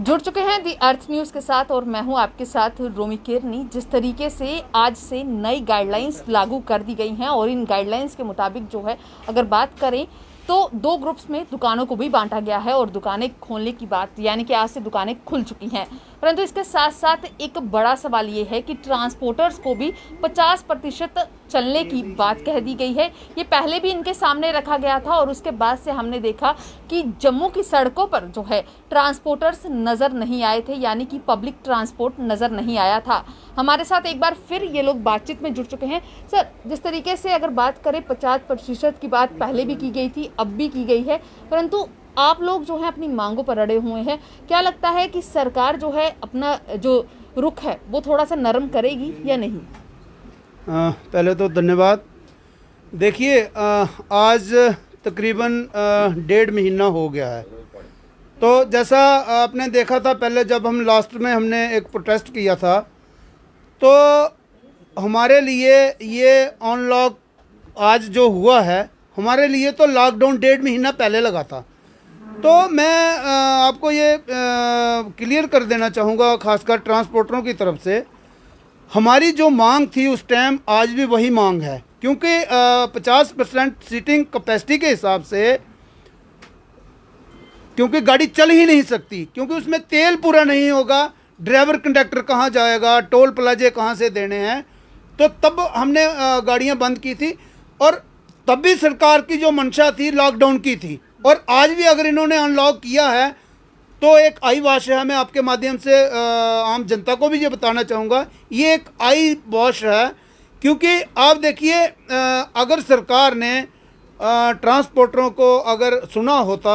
जुड़ चुके हैं दी अर्थ न्यूज़ के साथ और मैं हूं आपके साथ रोमी केरनी जिस तरीके से आज से नई गाइडलाइंस लागू कर दी गई हैं और इन गाइडलाइंस के मुताबिक जो है अगर बात करें तो दो ग्रुप्स में दुकानों को भी बांटा गया है और दुकानें खोलने की बात यानी कि आज से दुकानें खुल चुकी हैं परंतु इसके साथ साथ एक बड़ा सवाल ये है कि ट्रांसपोर्टर्स को भी 50 प्रतिशत चलने की बात कह दी गई है ये पहले भी इनके सामने रखा गया था और उसके बाद से हमने देखा कि जम्मू की सड़कों पर जो है ट्रांसपोर्टर्स नज़र नहीं आए थे यानी कि पब्लिक ट्रांसपोर्ट नज़र नहीं आया था हमारे साथ एक बार फिर ये लोग बातचीत में जुड़ चुके हैं सर जिस तरीके से अगर बात करें पचास प्रतिशत की बात पहले भी की गई थी अब भी की गई है परंतु आप लोग जो है अपनी मांगों पर अड़े हुए हैं क्या लगता है कि सरकार जो है अपना जो रुख है वो थोड़ा सा नरम करेगी या नहीं आ, पहले तो धन्यवाद देखिए आज तकरीबन डेढ़ महीना हो गया है तो जैसा आपने देखा था पहले जब हम लास्ट में हमने एक प्रोटेस्ट किया था तो हमारे लिए ये ऑनलॉक आज जो हुआ है हमारे लिए तो लॉकडाउन डेढ़ महीना पहले लगा था तो मैं आपको ये क्लियर कर देना चाहूँगा खासकर ट्रांसपोर्टरों की तरफ से हमारी जो मांग थी उस टाइम आज भी वही मांग है क्योंकि पचास परसेंट सीटिंग कैपेसिटी के हिसाब से क्योंकि गाड़ी चल ही नहीं सकती क्योंकि उसमें तेल पूरा नहीं होगा ड्राइवर कंडक्टर कहाँ जाएगा टोल प्लाजे कहाँ से देने हैं तो तब हमने गाड़ियाँ बंद की थी और तब भी सरकार की जो मंशा थी लॉकडाउन की थी और आज भी अगर इन्होंने अनलॉक किया है तो एक आई वॉश है मैं आपके माध्यम से आम जनता को भी ये बताना चाहूँगा ये एक आई वॉश है क्योंकि आप देखिए अगर सरकार ने ट्रांसपोर्टरों को अगर सुना होता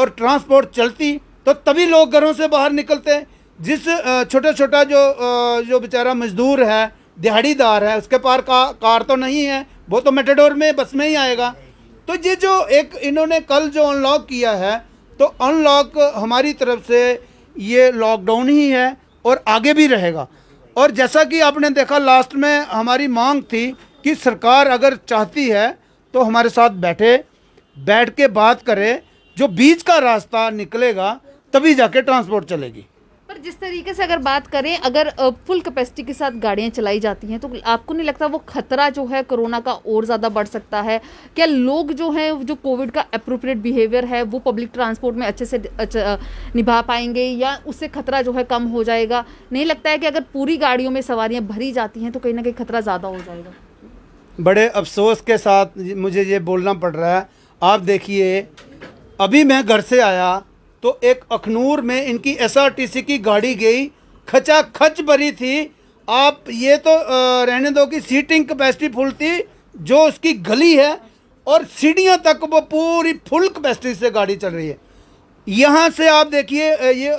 और ट्रांसपोर्ट चलती तो तभी लोग घरों से बाहर निकलते जिस छोटा छोटा जो जो बेचारा मजदूर है दिहाड़ीदार है उसके पार का कार तो नहीं है वो तो मेटाडोर में बस में ही आएगा तो ये जो एक इन्होंने कल जो अनलॉक किया है तो अनलॉक हमारी तरफ से ये लॉकडाउन ही है और आगे भी रहेगा और जैसा कि आपने देखा लास्ट में हमारी मांग थी कि सरकार अगर चाहती है तो हमारे साथ बैठे बैठ के बात करे जो बीच का रास्ता निकलेगा तभी जाके ट्रांसपोर्ट चलेगी जिस तरीके से अगर बात करें अगर फुल कैपेसिटी के साथ गाड़ियां चलाई जाती हैं तो आपको नहीं लगता वो खतरा जो है कोरोना का और ज़्यादा बढ़ सकता है क्या लोग जो हैं जो कोविड का अप्रोप्रिएट बिहेवियर है वो पब्लिक ट्रांसपोर्ट में अच्छे से अच्छा, निभा पाएंगे या उससे खतरा जो है कम हो जाएगा नहीं लगता है कि अगर पूरी गाड़ियों में सवारियाँ भरी जाती हैं तो कहीं ना कहीं खतरा ज़्यादा हो जाएगा बड़े अफसोस के साथ मुझे ये बोलना पड़ रहा है आप देखिए अभी मैं घर से आया तो एक अखनूर में इनकी एसआरटीसी की गाड़ी गई खचा खच भरी थी आप ये तो रहने दो कि सीटिंग कैपेसिटी फुल थी जो उसकी गली है और सीढ़ियाँ तक वो पूरी फुल कैपेसिटी से गाड़ी चल रही है यहाँ से आप देखिए ये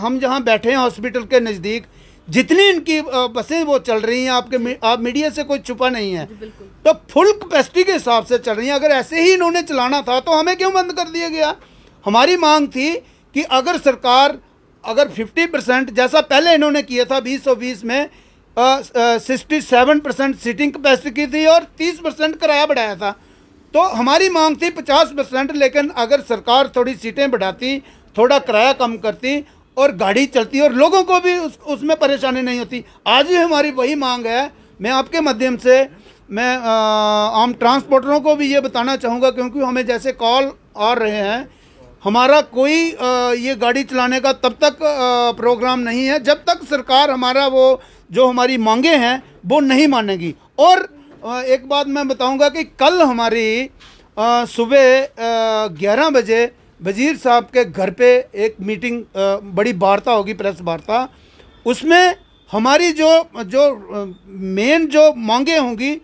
हम जहाँ बैठे हैं हॉस्पिटल के नज़दीक जितनी इनकी बसें वो चल रही हैं आपके आप मीडिया से कोई छुपा नहीं है तो फुल कैपेसिटी के हिसाब से चल रही हैं अगर ऐसे ही इन्होंने चलाना था तो हमें क्यों बंद कर दिया गया हमारी मांग थी कि अगर सरकार अगर 50 परसेंट जैसा पहले इन्होंने किया था 2020 में sixty seven percent seating capacity की थी और 30 परसेंट किराया बढ़ाया था तो हमारी मांग थी 50 परसेंट लेकिन अगर सरकार थोड़ी सीटें बढ़ाती थोड़ा किराया कम करती और गाड़ी चलती और लोगों को भी उस उसमें परेशानी नहीं होती आज भी हमारी वही मांग है मैं आपके माध्यम से मैं आम ट्रांसपोर्टरों को भी ये बताना चाहूँगा क्योंकि हमें जैसे कॉल आ रहे हैं हमारा कोई ये गाड़ी चलाने का तब तक प्रोग्राम नहीं है जब तक सरकार हमारा वो जो हमारी मांगे हैं वो नहीं मानेगी और एक बात मैं बताऊंगा कि कल हमारी सुबह ग्यारह बजे वजीर साहब के घर पे एक मीटिंग बड़ी वार्ता होगी प्रेस वार्ता उसमें हमारी जो जो मेन जो मांगे होंगी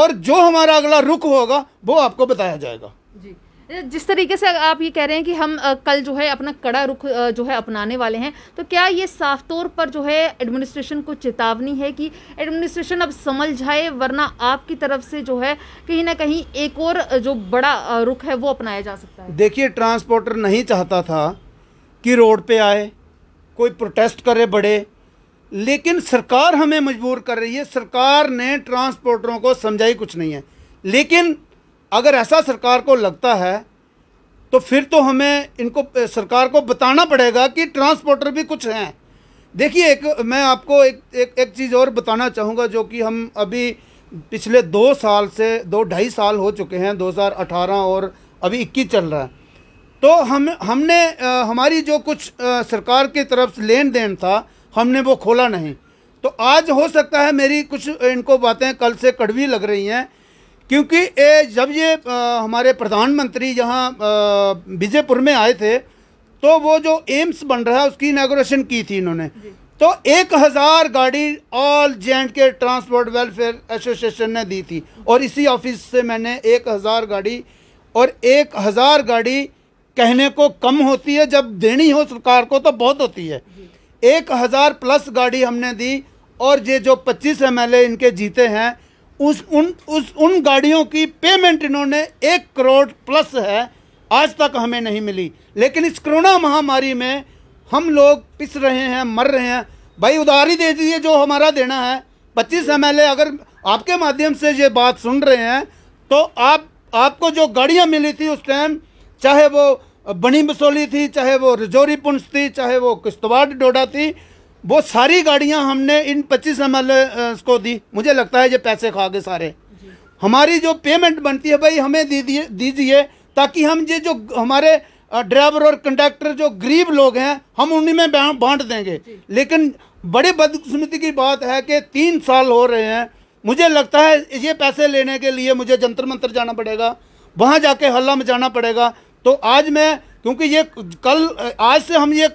और जो हमारा अगला रुख होगा वो आपको बताया जाएगा जी जिस तरीके से आप ये कह रहे हैं कि हम कल जो है अपना कड़ा रुख जो है अपनाने वाले हैं तो क्या ये साफ तौर पर जो है एडमिनिस्ट्रेशन को चेतावनी है कि एडमिनिस्ट्रेशन अब समझ जाए वरना आपकी तरफ से जो है कहीं ना कहीं एक और जो बड़ा रुख है वो अपनाया जा सकता है देखिए ट्रांसपोर्टर नहीं चाहता था कि रोड पर आए कोई प्रोटेस्ट करे बड़े लेकिन सरकार हमें मजबूर कर रही है सरकार ने ट्रांसपोर्टरों को समझाई कुछ नहीं है लेकिन अगर ऐसा सरकार को लगता है तो फिर तो हमें इनको सरकार को बताना पड़ेगा कि ट्रांसपोर्टर भी कुछ हैं देखिए एक मैं आपको एक एक, एक चीज़ और बताना चाहूँगा जो कि हम अभी पिछले दो साल से दो ढाई साल हो चुके हैं 2018 और अभी इक्कीस चल रहा है तो हम हमने आ, हमारी जो कुछ आ, सरकार की तरफ से लेन देन था हमने वो खोला नहीं तो आज हो सकता है मेरी कुछ इनको बातें कल से कड़वी लग रही हैं क्योंकि ए, जब ये आ, हमारे प्रधानमंत्री यहाँ विजयपुर में आए थे तो वो जो एम्स बन रहा है उसकी इनाग्रेशन की थी इन्होंने तो एक हज़ार गाड़ी All J and K Transport Welfare Association ने दी थी और इसी ऑफिस से मैंने एक हज़ार गाड़ी और एक हज़ार गाड़ी कहने को कम होती है जब देनी हो सरकार को तो बहुत होती है एक हज़ार प्लस गाड़ी हमने दी और ये जो पच्चीस एम इनके जीते हैं उस उन उस उन गाड़ियों की पेमेंट इन्होंने एक करोड़ प्लस है आज तक हमें नहीं मिली लेकिन इस कोरोना महामारी में हम लोग पिस रहे हैं मर रहे हैं भाई उधारी दे दीजिए जो हमारा देना है पच्चीस एम अगर आपके माध्यम से ये बात सुन रहे हैं तो आप आपको जो गाड़ियाँ मिली थी उस टाइम चाहे वो बनी बसोली थी चाहे वो रजौरी पुंछ थी चाहे वो किश्तवाड़ डोडा थी वो सारी गाड़ियां हमने इन पच्चीस एम को दी मुझे लगता है ये पैसे खा गए सारे हमारी जो पेमेंट बनती है भाई हमें दीजिए ताकि हम ये जो हमारे ड्राइवर और कंडक्टर जो गरीब लोग हैं हम उन्हीं में बांट देंगे लेकिन बड़े बदकिस्मती की बात है कि तीन साल हो रहे हैं मुझे लगता है ये पैसे लेने के लिए मुझे जंतर मंतर जाना पड़ेगा वहाँ जाके हल्ला में जाना पड़ेगा तो आज मैं क्योंकि ये कल आज से हम ये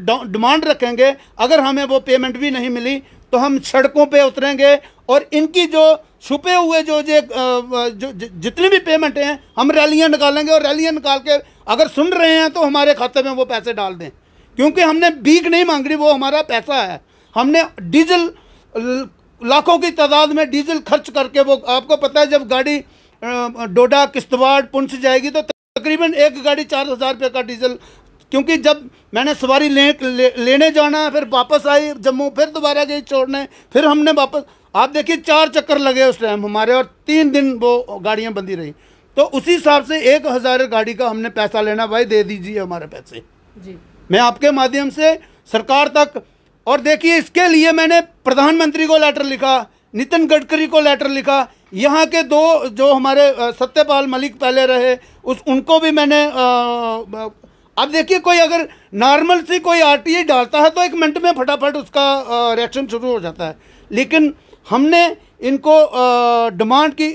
डिमांड रखेंगे अगर हमें वो पेमेंट भी नहीं मिली तो हम सड़कों पे उतरेंगे और इनकी जो छुपे हुए जो जे जो जितनी भी पेमेंट हैं हम रैलियाँ निकालेंगे और रैलियाँ निकाल के अगर सुन रहे हैं तो हमारे खाते में वो पैसे डाल दें क्योंकि हमने भीख नहीं मांग रही वो हमारा पैसा है हमने डीजल लाखों की तादाद में डीजल खर्च करके वो आपको पता है जब गाड़ी डोडा किश्तवाड़ पुंछ जाएगी तो तकरीबन एक गाड़ी चार हज़ार रुपये का डीजल क्योंकि जब मैंने सवारी ले, ले लेने जाना फिर वापस आई जम्मू फिर दोबारा गई छोड़ने फिर हमने वापस आप देखिए चार चक्कर लगे उस टाइम हमारे और तीन दिन वो गाड़ियाँ बंदी रही तो उसी हिसाब से एक हज़ार गाड़ी का हमने पैसा लेना भाई दे दीजिए हमारे पैसे जी मैं आपके माध्यम से सरकार तक और देखिए इसके लिए मैंने प्रधानमंत्री को लेटर लिखा नितिन गडकरी को लेटर लिखा यहाँ के दो जो हमारे सत्यपाल मलिक पहले रहे उस उनको भी मैंने अब देखिए कोई अगर नॉर्मल सी कोई आरटीए डालता है तो एक मिनट में फटाफट उसका रिएक्शन शुरू हो जाता है लेकिन हमने इनको डिमांड की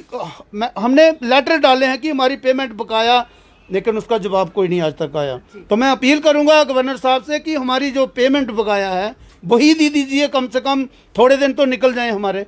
हमने लेटर डाले हैं कि हमारी पेमेंट बकाया लेकिन उसका जवाब कोई नहीं आज तक आया तो मैं अपील करूंगा गवर्नर साहब से कि हमारी जो पेमेंट बकाया है वही दे दीजिए कम से कम थोड़े दिन तो निकल जाएं हमारे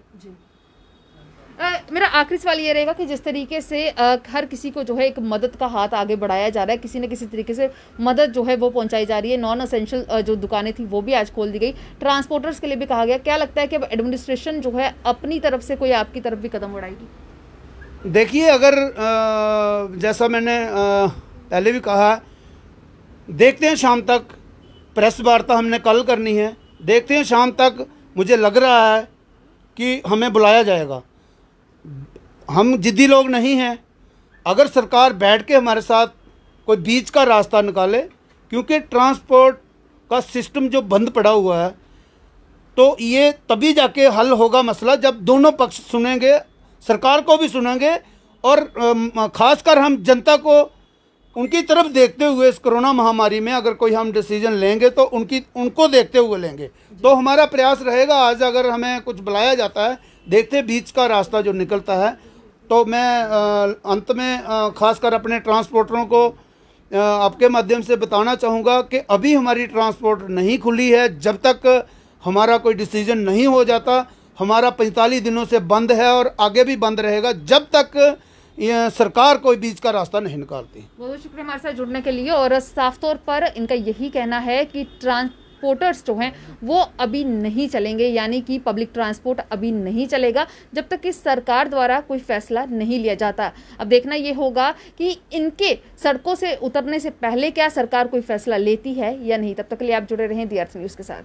आ, मेरा आखिरी सवाल ये रहेगा कि जिस तरीके से आ, हर किसी को जो है एक मदद का हाथ आगे बढ़ाया जा रहा है किसी न किसी तरीके से मदद जो है वो पहुंचाई जा रही है नॉन असेंशियल जो दुकानें थी वो भी आज खोल दी गई ट्रांसपोर्टर्स के लिए भी कहा गया क्या लगता है कि अब एडमिनिस्ट्रेशन जो है अपनी तरफ से कोई आपकी तरफ भी कदम उड़ाएगी देखिए अगर आ, जैसा मैंने पहले भी कहा देखते हैं शाम तक प्रेस वार्ता हमने कल करनी है देखते हैं शाम तक मुझे लग रहा है कि हमें बुलाया जाएगा हम जिद्दी लोग नहीं हैं अगर सरकार बैठ के हमारे साथ कोई बीच का रास्ता निकाले क्योंकि ट्रांसपोर्ट का सिस्टम जो बंद पड़ा हुआ है तो ये तभी जाके हल होगा मसला जब दोनों पक्ष सुनेंगे सरकार को भी सुनेंगे और खासकर हम जनता को उनकी तरफ देखते हुए इस कोरोना महामारी में अगर कोई हम डिसीजन लेंगे तो उनकी उनको देखते हुए लेंगे तो हमारा प्रयास रहेगा आज अगर हमें कुछ बुलाया जाता है देखते बीच का रास्ता जो निकलता है तो मैं अंत में ख़ासकर अपने ट्रांसपोर्टरों को आपके माध्यम से बताना चाहूँगा कि अभी हमारी ट्रांसपोर्ट नहीं खुली है जब तक हमारा कोई डिसीजन नहीं हो जाता हमारा पैंतालीस दिनों से बंद है और आगे भी बंद रहेगा जब तक सरकार कोई बीच का रास्ता नहीं निकालती बहुत बहुत शुक्रिया हमारे साथ जुड़ने के लिए और साफ तौर पर इनका यही कहना है कि ट्रांस ट्रांसपोर्टर्स जो हैं वो अभी नहीं चलेंगे यानी कि पब्लिक ट्रांसपोर्ट अभी नहीं चलेगा जब तक कि सरकार द्वारा कोई फैसला नहीं लिया जाता अब देखना ये होगा कि इनके सड़कों से उतरने से पहले क्या सरकार कोई फैसला लेती है या नहीं तब तक के लिए आप जुड़े रहें दी अर्थ न्यूज़ के साथ